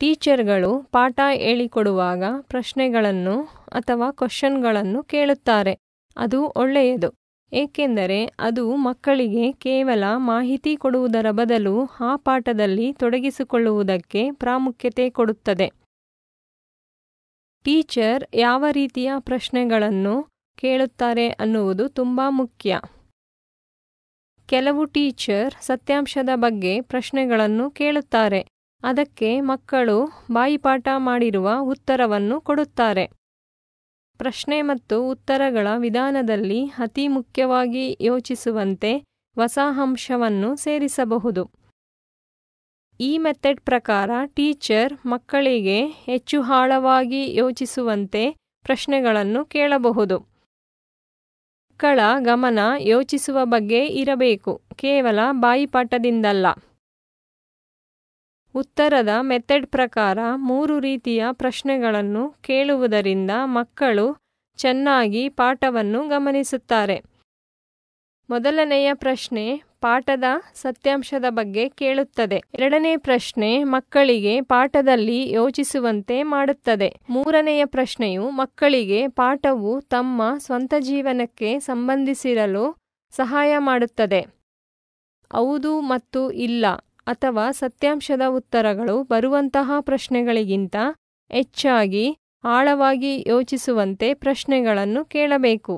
ಟೀಚರ್ಗಳು ಪಾಠ ಹೇಳಿಕೊಡುವಾಗ ಪ್ರಶ್ನೆಗಳನ್ನು ಅಥವಾ ಕ್ವಶನ್ಗಳನ್ನು ಕೇಳುತ್ತಾರೆ ಅದು ಒಳ್ಳೆಯದು ಏಕೆಂದರೆ ಅದು ಮಕ್ಕಳಿಗೆ ಕೇವಲ ಮಾಹಿತಿ ಕೊಡುವುದರ ಬದಲು ಆ ಪಾಠದಲ್ಲಿ ತೊಡಗಿಸಿಕೊಳ್ಳುವುದಕ್ಕೆ ಪ್ರಾಮುಖ್ಯತೆ ಕೊಡುತ್ತದೆ ಟೀಚರ್ ಯಾವ ರೀತಿಯ ಪ್ರಶ್ನೆಗಳನ್ನು ಕೇಳುತ್ತಾರೆ ಅನ್ನುವುದು ತುಂಬ ಮುಖ್ಯ ಕೆಲವು ಟೀಚರ್ ಸತ್ಯಾಂಶದ ಬಗ್ಗೆ ಪ್ರಶ್ನೆಗಳನ್ನು ಕೇಳುತ್ತಾರೆ ಅದಕ್ಕೆ ಮಕ್ಕಳು ಬಾಯಿಪಾಠ ಮಾಡಿರುವ ಉತ್ತರವನ್ನು ಕೊಡುತ್ತಾರೆ ಪ್ರಶ್ನೆ ಮತ್ತು ಉತ್ತರಗಳ ವಿಧಾನದಲ್ಲಿ ಅತಿ ಮುಖ್ಯವಾಗಿ ಯೋಚಿಸುವಂತೆ ವಸಾಹಂಶವನ್ನು ಸೇರಿಸಬಹುದು ಈ ಮೆಥಡ್ ಪ್ರಕಾರ ಟೀಚರ್ ಮಕ್ಕಳಿಗೆ ಹೆಚ್ಚು ಆಳವಾಗಿ ಯೋಚಿಸುವಂತೆ ಪ್ರಶ್ನೆಗಳನ್ನು ಕೇಳಬಹುದು ಮಕ್ಕಳ ಗಮನ ಯೋಚಿಸುವ ಬಗ್ಗೆ ಇರಬೇಕು ಕೇವಲ ಬಾಯಿಪಾಠದಿಂದಲ್ಲ ಉತ್ತರದ ಮೆಥಡ್ ಪ್ರಕಾರ ಮೂರು ರೀತಿಯ ಪ್ರಶ್ನೆಗಳನ್ನು ಕೇಳುವುದರಿಂದ ಮಕ್ಕಳು ಚೆನ್ನಾಗಿ ಪಾಠವನ್ನು ಗಮನಿಸುತ್ತಾರೆ ಮೊದಲನೆಯ ಪ್ರಶ್ನೆ ಪಾಠದ ಸತ್ಯಾಂಶದ ಬಗ್ಗೆ ಕೇಳುತ್ತದೆ ಎರಡನೇ ಪ್ರಶ್ನೆ ಮಕ್ಕಳಿಗೆ ಪಾಠದಲ್ಲಿ ಯೋಚಿಸುವಂತೆ ಮಾಡುತ್ತದೆ ಮೂರನೆಯ ಪ್ರಶ್ನೆಯು ಮಕ್ಕಳಿಗೆ ಪಾಠವು ತಮ್ಮ ಸ್ವಂತ ಜೀವನಕ್ಕೆ ಸಂಬಂಧಿಸಿರಲು ಸಹಾಯ ಮಾಡುತ್ತದೆ ಹೌದು ಮತ್ತು ಇಲ್ಲ ಅಥವಾ ಸತ್ಯಾಂಶದ ಉತ್ತರಗಳು ಬರುವಂತಹ ಪ್ರಶ್ನೆಗಳಿಗಿಂತ ಹೆಚ್ಚಾಗಿ ಆಳವಾಗಿ ಯೋಚಿಸುವಂತೆ ಪ್ರಶ್ನೆಗಳನ್ನು ಕೇಳಬೇಕು